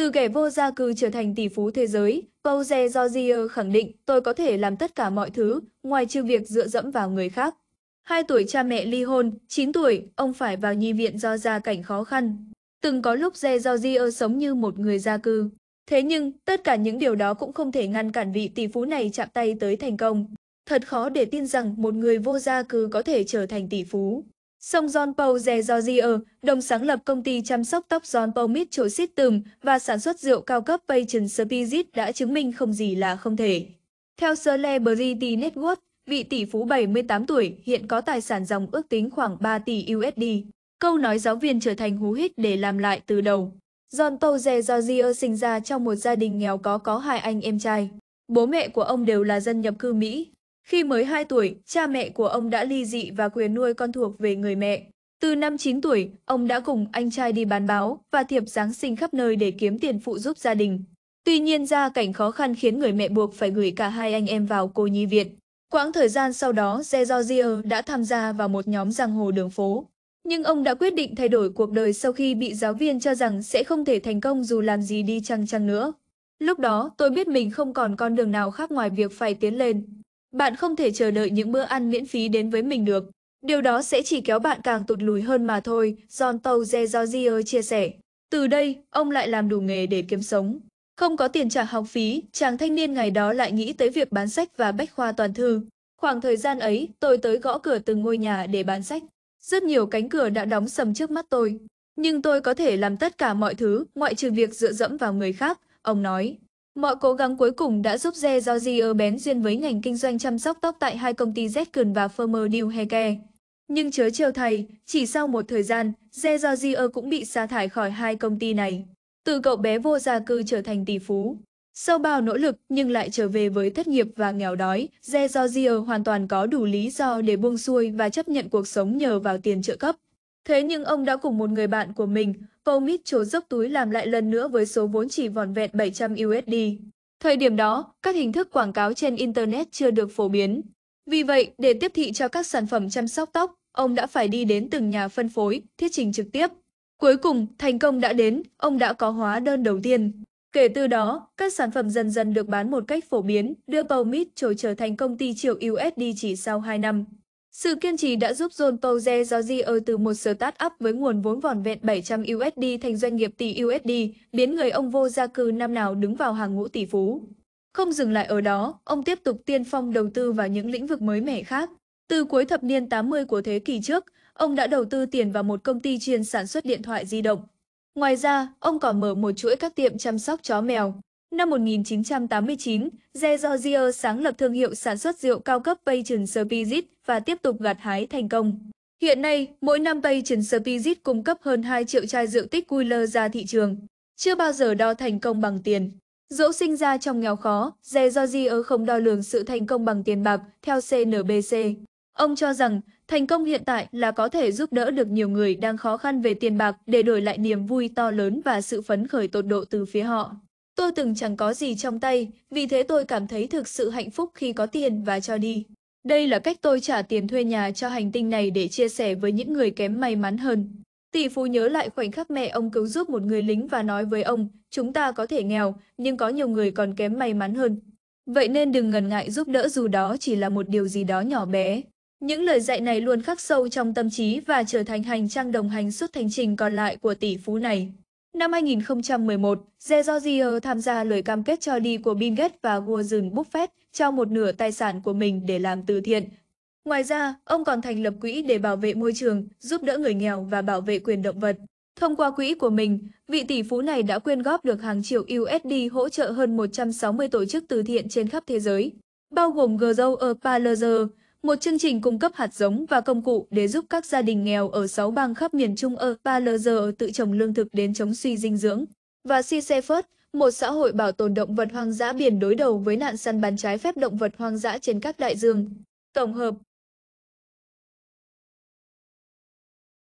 Từ kẻ vô gia cư trở thành tỷ phú thế giới, Pauze Georgia khẳng định tôi có thể làm tất cả mọi thứ, ngoài trừ việc dựa dẫm vào người khác. hai tuổi cha mẹ ly hôn, 9 tuổi, ông phải vào nhi viện do gia cảnh khó khăn. Từng có lúc Ze Georgia sống như một người gia cư. Thế nhưng, tất cả những điều đó cũng không thể ngăn cản vị tỷ phú này chạm tay tới thành công. Thật khó để tin rằng một người vô gia cư có thể trở thành tỷ phú. Song John Paul Georgiou, đồng sáng lập công ty chăm sóc tóc John Paul Mitchell System và sản xuất rượu cao cấp Patron Spirit đã chứng minh không gì là không thể. Theo Celebrity Network, vị tỷ phú 78 tuổi hiện có tài sản dòng ước tính khoảng 3 tỷ USD. Câu nói giáo viên trở thành hú hít để làm lại từ đầu. John Paul Georgiou sinh ra trong một gia đình nghèo có có hai anh em trai. Bố mẹ của ông đều là dân nhập cư Mỹ, khi mới 2 tuổi, cha mẹ của ông đã ly dị và quyền nuôi con thuộc về người mẹ. Từ năm 9 tuổi, ông đã cùng anh trai đi bán báo và thiệp Giáng sinh khắp nơi để kiếm tiền phụ giúp gia đình. Tuy nhiên gia cảnh khó khăn khiến người mẹ buộc phải gửi cả hai anh em vào cô nhi viện. Quãng thời gian sau đó, Georgia đã tham gia vào một nhóm giang hồ đường phố. Nhưng ông đã quyết định thay đổi cuộc đời sau khi bị giáo viên cho rằng sẽ không thể thành công dù làm gì đi chăng chăng nữa. Lúc đó, tôi biết mình không còn con đường nào khác ngoài việc phải tiến lên, bạn không thể chờ đợi những bữa ăn miễn phí đến với mình được. Điều đó sẽ chỉ kéo bạn càng tụt lùi hơn mà thôi, John Tauze Georgier chia sẻ. Từ đây, ông lại làm đủ nghề để kiếm sống. Không có tiền trả học phí, chàng thanh niên ngày đó lại nghĩ tới việc bán sách và bách khoa toàn thư. Khoảng thời gian ấy, tôi tới gõ cửa từng ngôi nhà để bán sách. Rất nhiều cánh cửa đã đóng sầm trước mắt tôi. Nhưng tôi có thể làm tất cả mọi thứ, ngoại trừ việc dựa dẫm vào người khác, ông nói. Mọi cố gắng cuối cùng đã giúp Re Georgier bén duyên với ngành kinh doanh chăm sóc tóc tại hai công ty Zetkin và Firmer New Haircare. Nhưng chớ trêu thầy, chỉ sau một thời gian, Re Georgier cũng bị sa thải khỏi hai công ty này. Từ cậu bé vô gia cư trở thành tỷ phú. Sau bao nỗ lực nhưng lại trở về với thất nghiệp và nghèo đói, Re Georgier hoàn toàn có đủ lý do để buông xuôi và chấp nhận cuộc sống nhờ vào tiền trợ cấp. Thế nhưng ông đã cùng một người bạn của mình, Paul Mitchell dốc túi làm lại lần nữa với số vốn chỉ vòn vẹn 700 USD. Thời điểm đó, các hình thức quảng cáo trên Internet chưa được phổ biến. Vì vậy, để tiếp thị cho các sản phẩm chăm sóc tóc, ông đã phải đi đến từng nhà phân phối, thuyết trình trực tiếp. Cuối cùng, thành công đã đến, ông đã có hóa đơn đầu tiên. Kể từ đó, các sản phẩm dần dần được bán một cách phổ biến, đưa Paul Mitchell trở thành công ty triệu USD chỉ sau 2 năm. Sự kiên trì đã giúp John Pose Georgiou từ một start-up với nguồn vốn vỏn vẹn 700 USD thành doanh nghiệp tỷ USD, biến người ông vô gia cư năm nào đứng vào hàng ngũ tỷ phú. Không dừng lại ở đó, ông tiếp tục tiên phong đầu tư vào những lĩnh vực mới mẻ khác. Từ cuối thập niên 80 của thế kỷ trước, ông đã đầu tư tiền vào một công ty chuyên sản xuất điện thoại di động. Ngoài ra, ông còn mở một chuỗi các tiệm chăm sóc chó mèo, Năm 1989, Ze Georgia sáng lập thương hiệu sản xuất rượu cao cấp Payton Spirit và tiếp tục gặt hái thành công. Hiện nay, mỗi năm Payton Spirit cung cấp hơn 2 triệu chai rượu tích Wheeler ra thị trường. Chưa bao giờ đo thành công bằng tiền. Dẫu sinh ra trong nghèo khó, Ze Georgia không đo lường sự thành công bằng tiền bạc, theo CNBC. Ông cho rằng, thành công hiện tại là có thể giúp đỡ được nhiều người đang khó khăn về tiền bạc để đổi lại niềm vui to lớn và sự phấn khởi tột độ từ phía họ. Tôi từng chẳng có gì trong tay, vì thế tôi cảm thấy thực sự hạnh phúc khi có tiền và cho đi. Đây là cách tôi trả tiền thuê nhà cho hành tinh này để chia sẻ với những người kém may mắn hơn. Tỷ phú nhớ lại khoảnh khắc mẹ ông cứu giúp một người lính và nói với ông, chúng ta có thể nghèo, nhưng có nhiều người còn kém may mắn hơn. Vậy nên đừng ngần ngại giúp đỡ dù đó chỉ là một điều gì đó nhỏ bé. Những lời dạy này luôn khắc sâu trong tâm trí và trở thành hành trang đồng hành suốt hành trình còn lại của tỷ phú này. Năm 2011, Jezosier tham gia lời cam kết cho đi của Bill Gates và Warren Buffett trao một nửa tài sản của mình để làm từ thiện. Ngoài ra, ông còn thành lập quỹ để bảo vệ môi trường, giúp đỡ người nghèo và bảo vệ quyền động vật. Thông qua quỹ của mình, vị tỷ phú này đã quyên góp được hàng triệu USD hỗ trợ hơn 160 tổ chức từ thiện trên khắp thế giới, bao gồm Grow a Palazzo, một chương trình cung cấp hạt giống và công cụ để giúp các gia đình nghèo ở 6 bang khắp miền Trung ở Palazzo tự trồng lương thực đến chống suy dinh dưỡng. Và Sisefus, một xã hội bảo tồn động vật hoang dã biển đối đầu với nạn săn bắn trái phép động vật hoang dã trên các đại dương. Tổng hợp